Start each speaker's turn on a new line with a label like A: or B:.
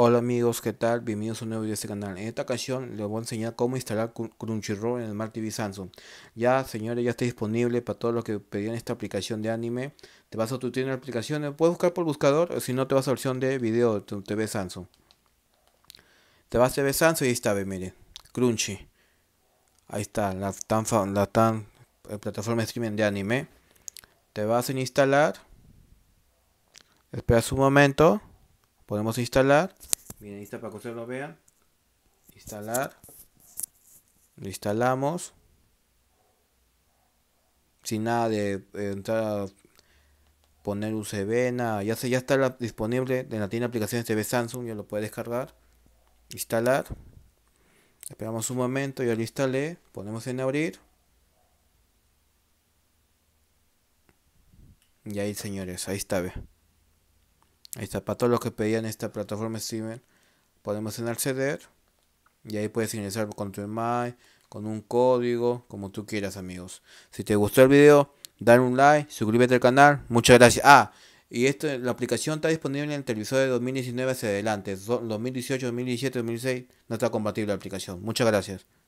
A: Hola amigos, ¿qué tal? Bienvenidos a un nuevo video de este canal. En esta ocasión les voy a enseñar cómo instalar Crunchyroll en el Smart TV Samsung. Ya señores, ya está disponible para todos los que pedían esta aplicación de anime. Te vas a tu tienda de aplicaciones, puedes buscar por buscador o si no te vas a la opción de video de tu TV Samsung. Te vas a TV Samsung y ahí está, mire, Crunchy. Ahí está, la tan, la tan eh, plataforma de streaming de anime. Te vas a instalar. Esperas un momento Podemos instalar.
B: Miren, ahí está para que ustedes lo vean. Instalar.
A: Lo instalamos. Sin nada de entrar a poner un nada. Ya, se, ya está disponible en la tienda de aplicaciones TV Samsung. Ya lo puede descargar. Instalar. Esperamos un momento, ya lo instalé. Ponemos en abrir. Y ahí, señores, ahí está. Ahí está, para todos los que pedían esta plataforma Steven, podemos en acceder. Y ahí puedes ingresar con tu email, con un código, como tú quieras, amigos. Si te gustó el video, dale un like, suscríbete al canal. Muchas gracias. Ah, y esto, la aplicación está disponible en el televisor de 2019 hacia adelante. 2018, 2017, 2006 no está compatible la aplicación. Muchas gracias.